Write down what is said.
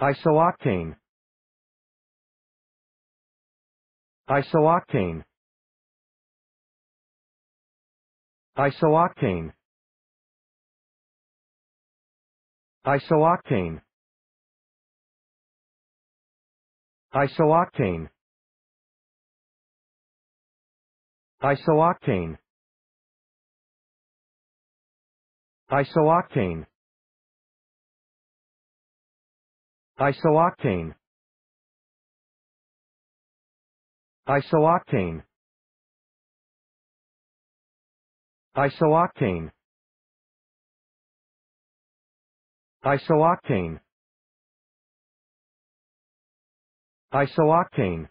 Isooctane. Isooctane. Isooctane. Isooctane. Isooctane. Isooctane. Isooctane. Isooctane. Isooctane. Isooctane. Isooctane. Isooctane.